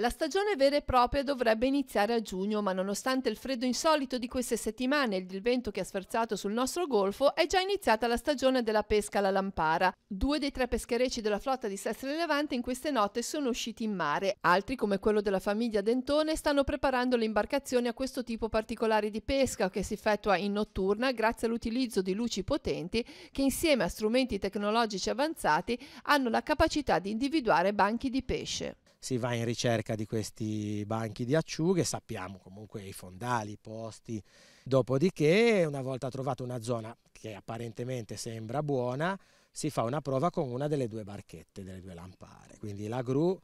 La stagione vera e propria dovrebbe iniziare a giugno, ma nonostante il freddo insolito di queste settimane e il vento che ha sferzato sul nostro golfo, è già iniziata la stagione della pesca alla lampara. Due dei tre pescherecci della flotta di Sestri Levante in queste notte sono usciti in mare. Altri, come quello della famiglia Dentone, stanno preparando le imbarcazioni a questo tipo particolare di pesca che si effettua in notturna grazie all'utilizzo di luci potenti che insieme a strumenti tecnologici avanzati hanno la capacità di individuare banchi di pesce si va in ricerca di questi banchi di acciughe, sappiamo comunque i fondali, i posti. Dopodiché, una volta trovata una zona che apparentemente sembra buona, si fa una prova con una delle due barchette, delle due lampare. Quindi la gru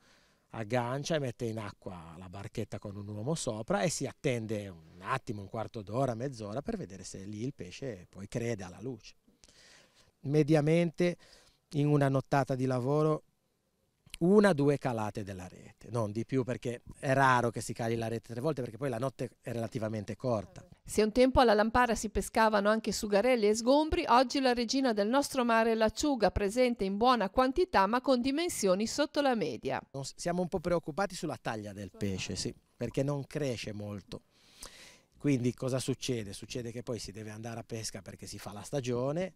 aggancia e mette in acqua la barchetta con un uomo sopra e si attende un attimo, un quarto d'ora, mezz'ora per vedere se lì il pesce poi crede alla luce. Mediamente in una nottata di lavoro una o due calate della rete, non di più perché è raro che si cali la rete tre volte perché poi la notte è relativamente corta. Se un tempo alla Lampara si pescavano anche sugarelli e sgombri, oggi la regina del nostro mare è l'acciuga, presente in buona quantità ma con dimensioni sotto la media. Siamo un po' preoccupati sulla taglia del pesce, sì, perché non cresce molto. Quindi cosa succede? Succede che poi si deve andare a pesca perché si fa la stagione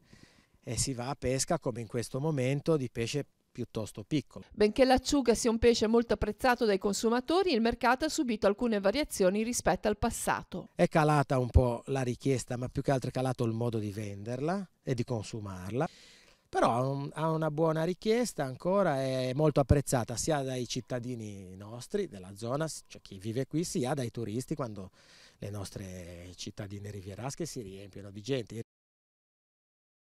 e si va a pesca come in questo momento di pesce piuttosto piccolo. Benché l'acciuga sia un pesce molto apprezzato dai consumatori, il mercato ha subito alcune variazioni rispetto al passato. È calata un po' la richiesta, ma più che altro è calato il modo di venderla e di consumarla. Però ha una buona richiesta ancora, è molto apprezzata sia dai cittadini nostri della zona, cioè chi vive qui, sia dai turisti quando le nostre cittadine rivierasche si riempiono di gente.